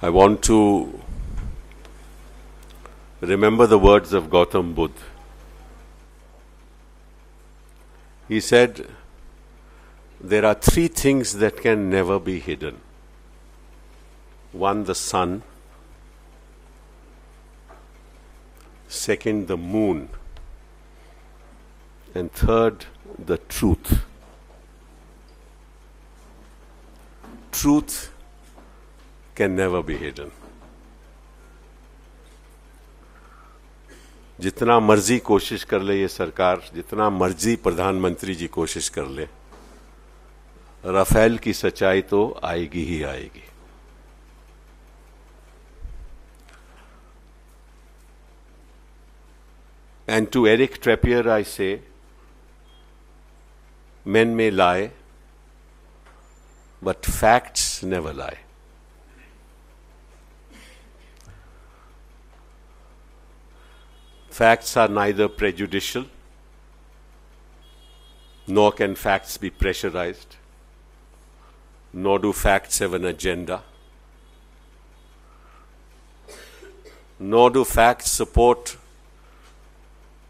I want to remember the words of Gautam Buddha. He said, There are three things that can never be hidden one, the sun, second, the moon, and third, the truth. Truth can never be hidden. जितना मर्जी कोशिश कर ले ये सरकार जितना मर्जी प्रधानमंत्री जी कोशिश कर ले राफेल की सच्चाई तो आएगी ही आएगी And to Eric Trappier, I say, men may lie, but facts never lie. Facts are neither prejudicial nor can facts be pressurized, nor do facts have an agenda, nor do facts support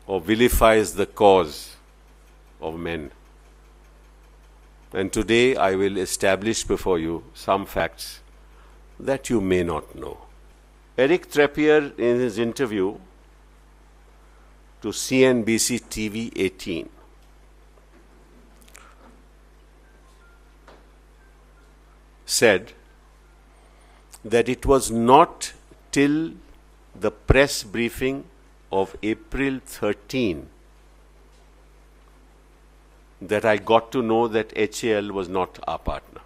or vilifies the cause of men. And today I will establish before you some facts that you may not know. Eric Trappier, in his interview, to CNBC TV 18. said that it was not till the press briefing of April 13 that I got to know that HAL was not our partner.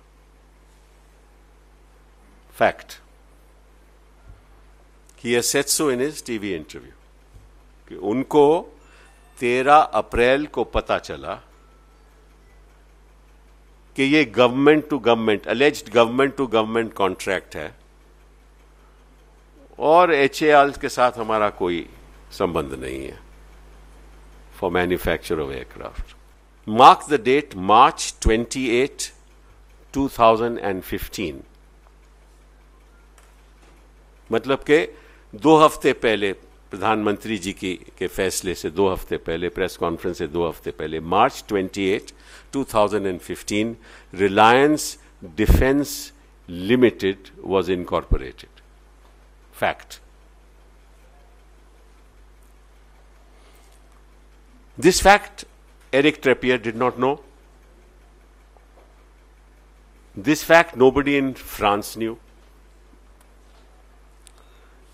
Fact. He has said so in his TV interview. कि उनको 13 अप्रैल को पता चला कि ये government to government alleged government to government contract है और H के साथ हमारा कोई संबंध नहीं है for manufacture of aircraft mark the date March 28, 2015 मतलब के दो हफ्ते पहले प्रधानमंत्री जी की के फैसले से दो हफ्ते पहले प्रेस कॉन्फ्रेंस से दो हफ्ते पहले March 28 2015 Reliance Defence Limited was incorporated fact this fact Eric Trappier did not know this fact nobody in France knew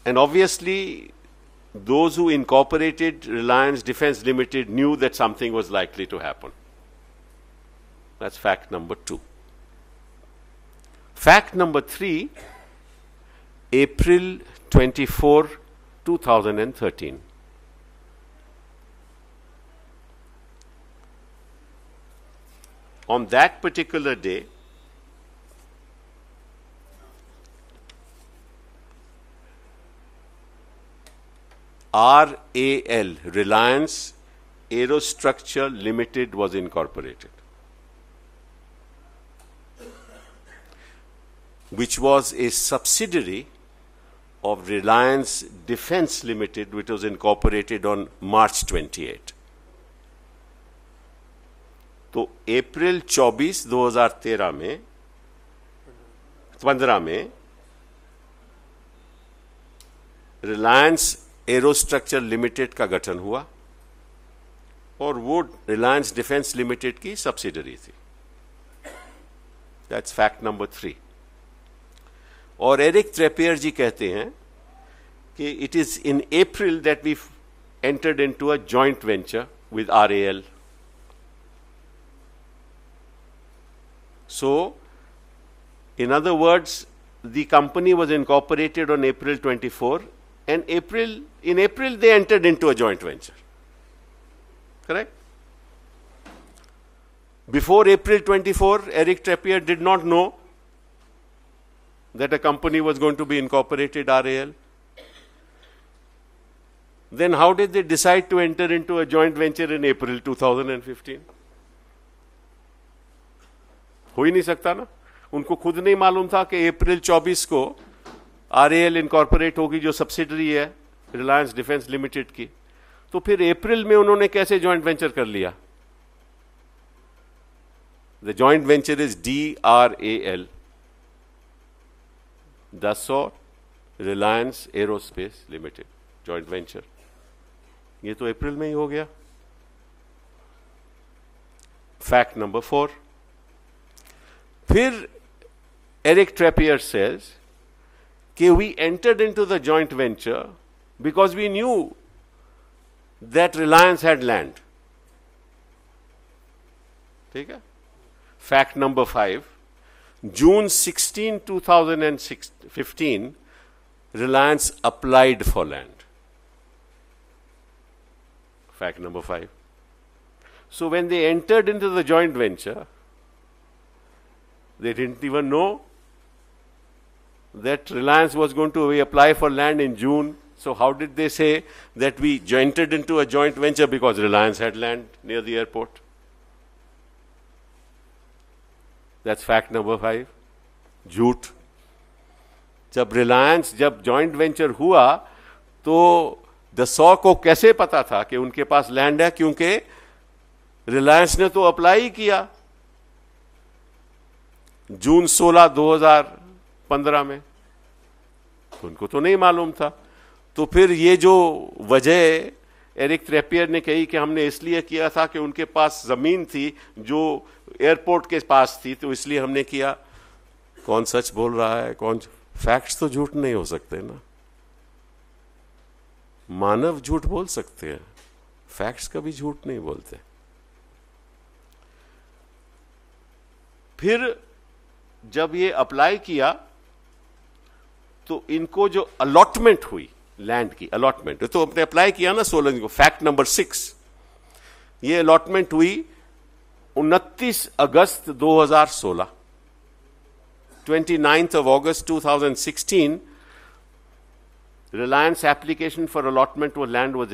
and obviously those who incorporated Reliance Defense Limited knew that something was likely to happen. That's fact number two. Fact number three April 24, 2013. On that particular day, R A L Reliance Aerostructure Limited was incorporated which was a subsidiary of Reliance Defense Limited, which was incorporated on March 28. तो अप्रैल 24 2013 में 15 में Reliance Aerostructure limited का गठन हुआ और वो Reliance Defence Limited की subsidiary थी दैट्स फैक्ट नंबर थ्री और एरिक ट्रेपियर जी कहते हैं कि it is in April that we entered into a joint venture also in other words the the company was incorporated on April four and April, in April they entered into a joint venture. Correct? Before April 24, Eric Trappier did not know that a company was going to be incorporated RAL. Then how did they decide to enter into a joint venture in April 2015? हो ही नहीं सकता ना उनको खुद नहीं मालूम था कि अप्रैल 24 को आर ए एल इनकॉर्पोरेट होगी जो सब्सिडरी है रिलायंस डिफेंस लिमिटेड की तो फिर अप्रैल में उन्होंने कैसे ज्वाइंट वेंचर कर लिया the joint venture is D R A L Dassault Reliance Aerospace Limited joint venture ये तो अप्रैल में ही हो गया फैक्ट नंबर फोर फिर एरिक ट्रेपियर सेल्स we entered into the joint venture because we knew that Reliance had land. ठीक है fact number five 16, 2015, Reliance applied for land. Fact number five. So when they entered into the joint venture, they didn't even know that Reliance was going to apply for land in June. So how did they say that we jointed into a joint venture because Reliance had land near the airport? That's fact number five. झूठ जब रिलायंस जब joint venture हुआ तो the सौ को कैसे पता था कि उनके पास लैंड है क्योंकि रिलायंस ने तो अप्लाई किया जून 16 2015 में तो उनको तो नहीं मालूम था तो फिर ये जो वजह एरिक ट्रेपियर ने कही कि हमने इसलिए किया था कि उनके पास ज़मीन थी जो एयरपोर्ट के पास थी तो इसलिए हमने किया कौन सच बोल रहा है कौन फैक्ट्स तो झूठ नहीं हो सकते ना मानव झूठ बोल सकते हैं फैक्ट्स कभी झूठ नहीं बोलते फिर जब ये अप्लाई किया तो इनको जो अलॉटमेंट हुई लैंड की अलॉटमेंट तो हमने अप्लाई किया ना सोलंकी को फैक्ट नंबर सिक्स ये अलॉटमेंट हुई 29 अगस्त 2016 29th of August 2016 Reliance application for allotment of land was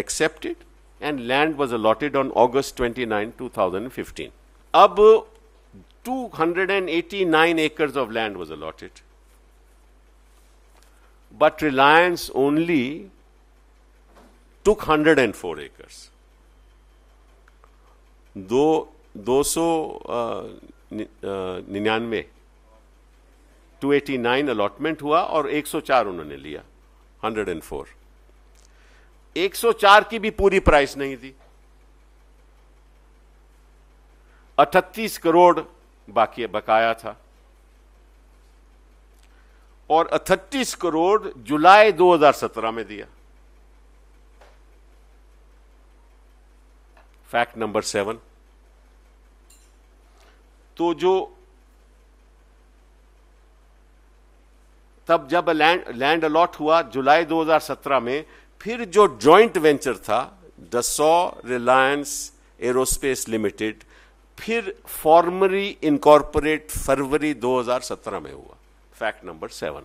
accepted and land was allotted on August 29, 2015. Ab 289 acres of land was allotted. but Reliance only took 104 acres. दो दो सौ निन्यानवे to eighty nine allotment हुआ और एक सौ चार उन्होंने लिया हंड्रेड एंड फोर एक सौ चार की भी पूरी प्राइस नहीं थी अठतीस करोड़ बाकी बकाया था और अठतीस करोड़ जुलाई 2017 में दिया फैक्ट नंबर सेवन तो जो तब जब लैंड लैंड अलॉट हुआ जुलाई 2017 में फिर जो जॉइंट वेंचर था डसो रिलायंस एरोस्पेस लिमिटेड फिर फॉर्मरी इनकॉर्पोरेट फरवरी 2017 में हुआ fact number 7.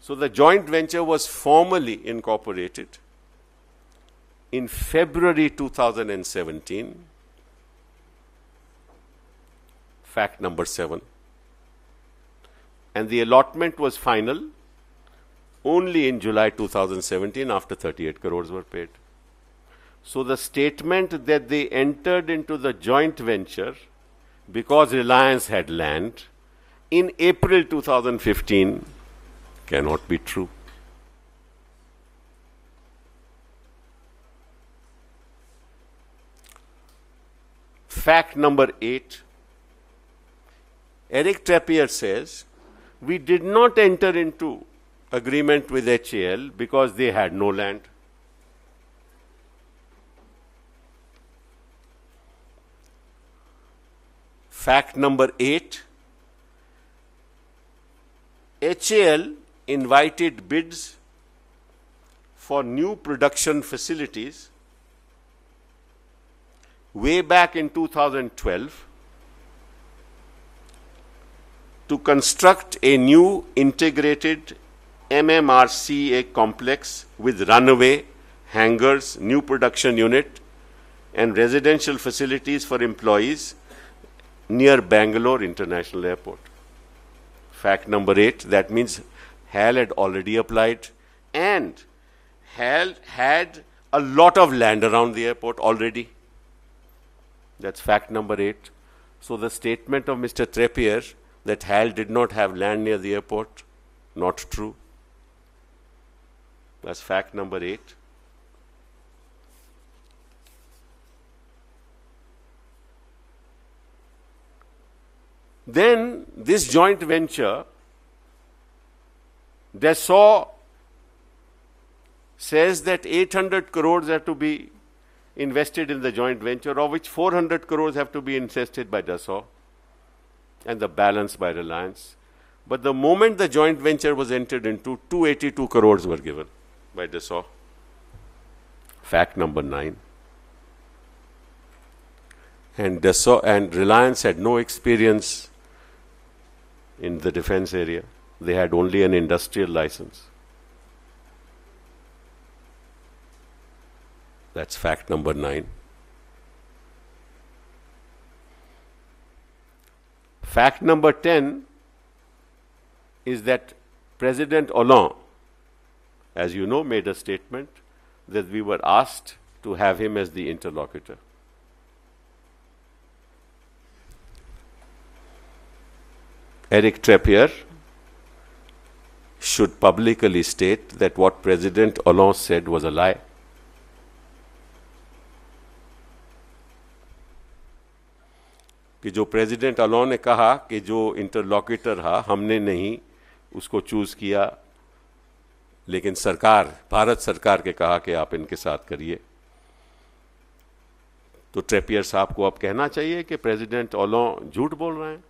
So the joint venture was formally incorporated in February 2017. Fact number 7. And the allotment was final only in July 2017 after 38 crores were paid. So the statement that they entered into the joint venture because Reliance had land in April 2015 cannot be true. Fact number eight Eric Trappier says, We did not enter into agreement with HAL because they had no land. Fact number eight HAL invited bids for new production facilities way back in 2012 to construct a new integrated MMRCA complex with runway, hangars, new production unit, and residential facilities for employees near Bangalore International Airport. Fact number eight, that means Hal had already applied and Hal had a lot of land around the airport already. That's fact number eight. So the statement of Mr. Trepier that Hal did not have land near the airport, not true. That's fact number eight. Then this joint venture, Dassault says that 800 crores have to be invested in the joint venture, of which 400 crores have to be invested by Dassault and the balance by Reliance. But the moment the joint venture was entered into, 282 crores were given by Dassault. Fact number nine. And Dassault and Reliance had no experience in the defense area. They had only an industrial license. That's fact number nine. Fact number 10 is that President Hollande, as you know, made a statement that we were asked to have him as the interlocutor. Eric Trappier should publicly state that what President Hollande said was a lie. कि जो president alone ने कहा कि जो इंटरलॉकेटर रहा हमने नहीं उसको चूज़ किया लेकिन सरकार भारत सरकार के कहा कि आप इनके साथ करिए तो ट्रेपियर साहब को अब कहना चाहिए कि प्रेसिडेंट ओलों झूठ बोल रहे हैं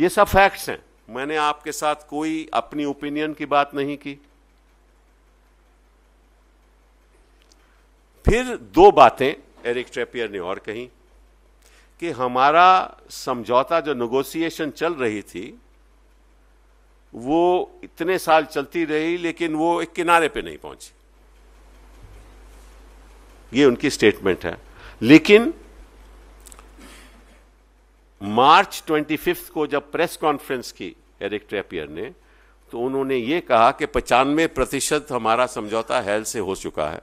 ये सब फैक्ट्स हैं मैंने आपके साथ कोई अपनी ओपिनियन की बात नहीं की फिर दो बातें एरिक ट्रेपियर ने और कही कि हमारा समझौता जो नेगोशिएशन चल रही थी वो इतने साल चलती रही लेकिन वो एक किनारे पे नहीं पहुंची ये उनकी स्टेटमेंट है लेकिन मार्च 25 को जब प्रेस कॉन्फ्रेंस की एरिक ट्रेपियर ने तो उन्होंने ये कहा कि पचानवे प्रतिशत हमारा समझौता हेल से हो चुका है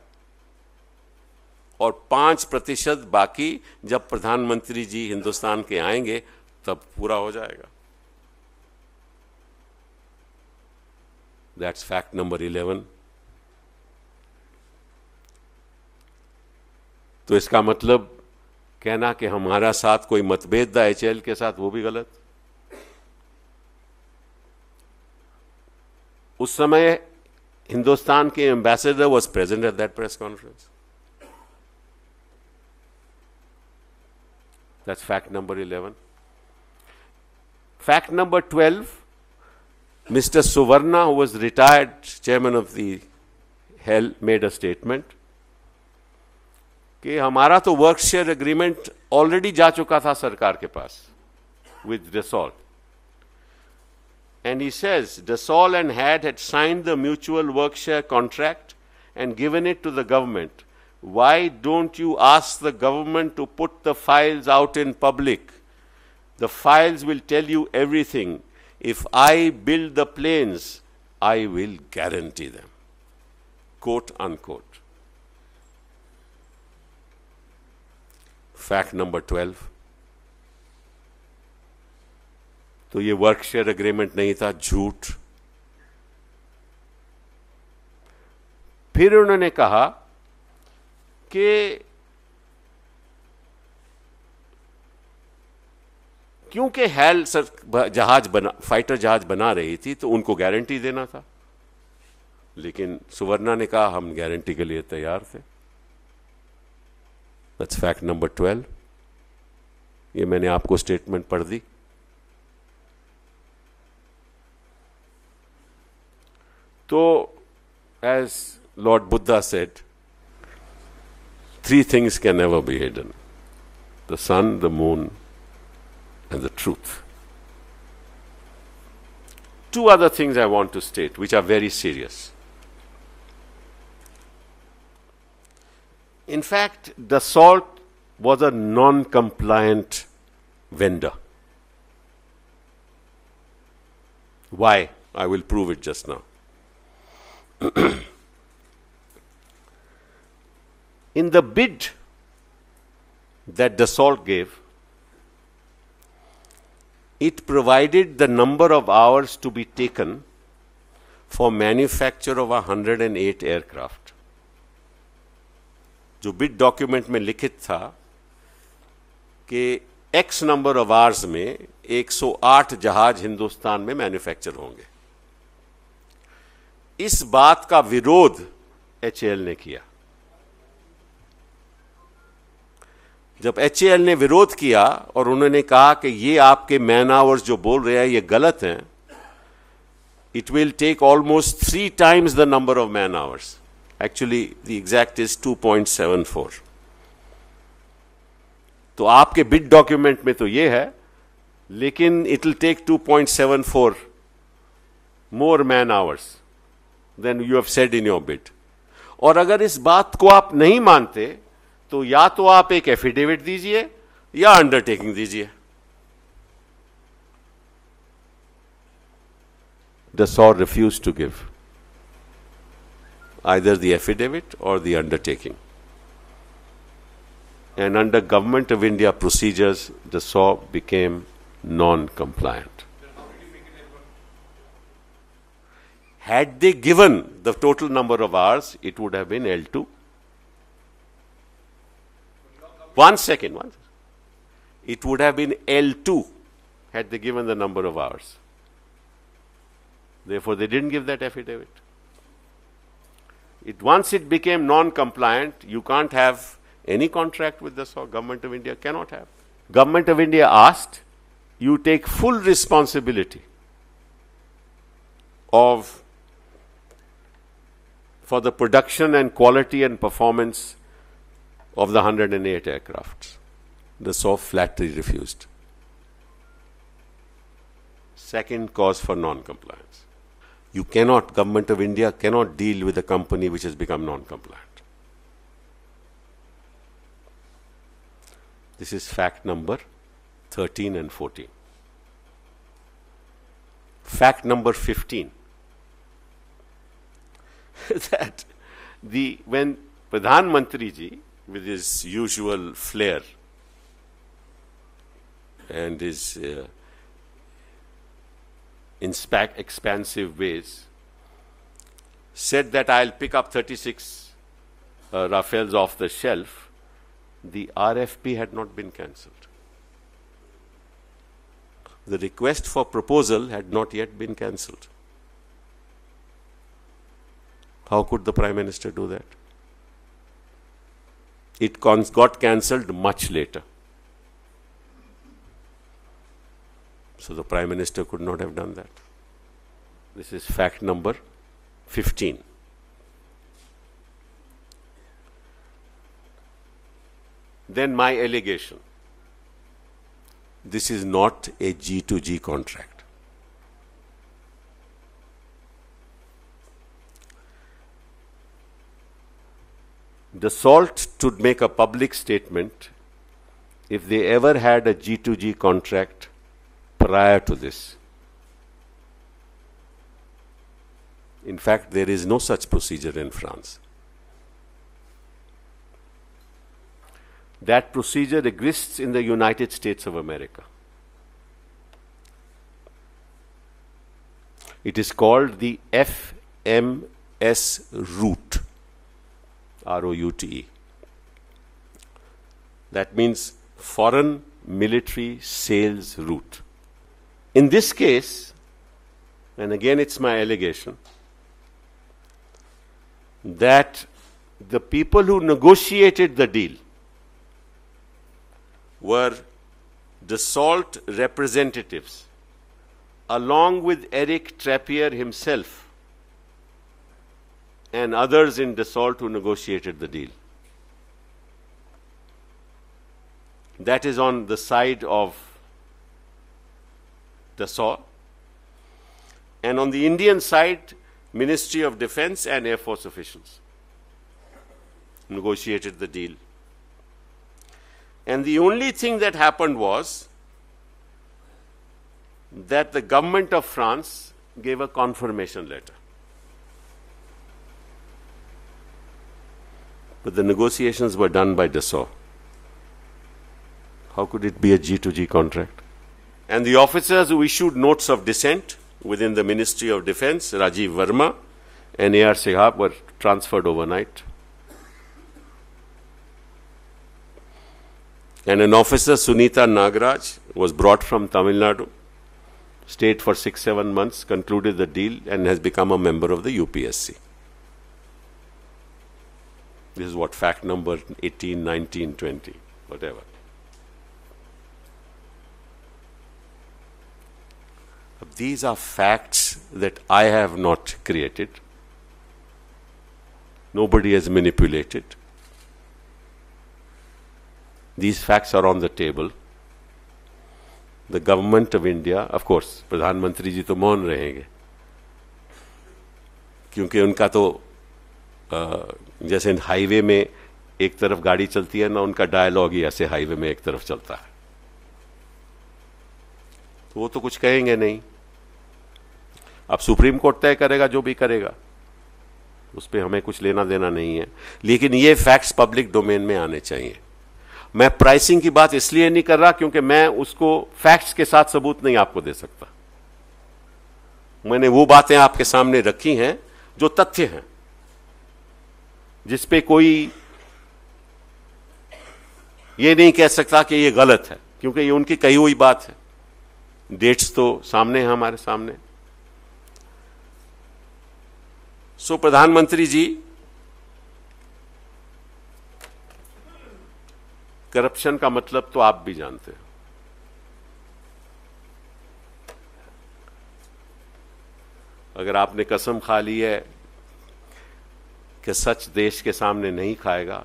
और पांच प्रतिशत बाकी जब प्रधानमंत्री जी हिंदुस्तान के आएंगे तब पूरा हो जाएगा दैट्स फैक्ट नंबर इलेवन तो इसका मतलब कहना कि हमारा साथ कोई मतभेद था एच के साथ वो भी गलत उस समय हिंदुस्तान के ambassador was present at that press conference that's fact number eleven fact number twelve mister Suvarna was retired chairman of the health made a statement कि हमारा तो वर्क शेयर एग्रीमेंट ऑलरेडी जा चुका था सरकार के पास with Dassault and he says Dassault and had had sign the mutual work share contract and given it to the government why don't you ask the government to put the files out in public? The files will tell you everything. If I build the planes, I will guarantee them. Quote unquote. Fact number twelve तो ये work share नहीं था झूठ फिर उन्होंने कहा कि क्योंकि हेल सर जहाज बना फाइटर जहाज बना रही थी तो उनको गारंटी देना था लेकिन सुवर्णा ने कहा हम गारंटी के लिए तैयार थे दैट्स फैक्ट नंबर ट्वेल्व ये मैंने आपको स्टेटमेंट पढ़ दी तो as lord Buddha said three things can never be hidden the sun the moon and the truth. Two other things I want to state, which are very serious. In fact, the salt was a non-compliant vendor. Why? I will prove it just now. In the bid that Dassault gave, it provided the number of hours to be taken for manufacture of 108 aircraft. जो bid document में लिखित था कि x number of hours में 108 जहाज हिंदुस्तान में manufacture होंगे इस बात का विरोध एच ने किया जब एच ने विरोध किया और उन्होंने कहा कि ये आपके मैन आवर्स जो बोल रहे हैं ये गलत हैं it will take almost three times the number of man hours actually the exact is 2.74 तो आपके बिट डॉक्यूमेंट में तो ये है लेकिन it will take 2.74 more man hours then you have said in your bid और अगर इस बात को आप नहीं मानते तो या तो आप एक एफिडेविट दीजिए या अंडरटेकिंग दीजिए Dassault refuse to give either the affidavit or the undertaking. And under Government of India procedures, the SAW became non compliant. Had they given the total number of hours, it would have been L2. One second, one. It would have been L2 had they given the number of hours. Therefore, they didn't give that affidavit. It, once it became non-compliant, you can't have any contract with the soil. Government of India cannot have. Government of India asked, you take full responsibility of for the production and quality and performance of the 108 aircrafts. The SOF flatly refused. Second cause for non-compliance. You cannot, Government of India cannot deal with a company which has become non-compliant. This is fact number 13 and 14. Fact number 15 that the when Pradhan Mantri ji with his usual flair and his uh, in expansive ways, said that I'll pick up 36 uh, Rafales off the shelf, the RFP had not been cancelled. The request for proposal had not yet been cancelled. How could the Prime Minister do that? It got cancelled much later. So the Prime Minister could not have done that. This is fact number 15. Then my allegation. This is not a G2G contract. The SALT should make a public statement if they ever had a G2G contract prior to this. In fact, there is no such procedure in France. That procedure exists in the United States of America. It is called the FMS route, R O U T E. That means Foreign Military Sales Route. In this case, and again it's my allegation, that the people who negotiated the deal were the SALT representatives, along with Eric Trappier himself and others in SALT who negotiated the deal. That is on the side of Dassault, And on the Indian side, Ministry of Defense and Air Force officials negotiated the deal. And the only thing that happened was that the government of France gave a confirmation letter. But the negotiations were done by Dassault. How could it be a G2G contract? and the officers who issued notes of dissent within the Ministry of Defense, Rajiv Verma and A.R. Sehab, were transferred overnight. And an officer, Sunitha Nagraj, was brought from Tamil Nadu, stayed for six, seven months, concluded the deal, and has become a member of the UPSC. This is what fact number 18, 19, 20, whatever. These are facts that I have not created. Nobody has manipulated. These facts are on the table. The government of India, of course, प्रधान मंत्री जी तो मौन रहेंगे क्योंकि उनका तो jaysa in highway mein ek taraf gaadi chalti hai na unka dialogue hi aise highway mein ek taraf chalta hai. तो वो तो कुछ कहेंगे नहीं अब सुप्रीम कोर्ट तय करेगा जो भी करेगा उस पर हमें कुछ लेना देना नहीं है लेकिन ये फैक्ट्स पब्लिक डोमेन में आने चाहिए मैं प्राइसिंग की बात इसलिए नहीं कर रहा क्योंकि मैं उसको फैक्ट्स के साथ सबूत नहीं आपको दे सकता मैंने वो बातें आपके सामने रखी हैं जो तथ्य हैं जिसपे कोई ये नहीं कह सकता कि ये गलत है क्योंकि ये उनकी कही हुई बात है डेट्स तो सामने है हमारे सामने सो प्रधानमंत्री जी करप्शन का मतलब तो आप भी जानते हो अगर आपने कसम खा ली है कि सच देश के सामने नहीं खाएगा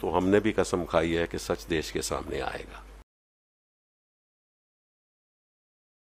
तो हमने भी कसम खाई है कि सच देश के सामने आएगा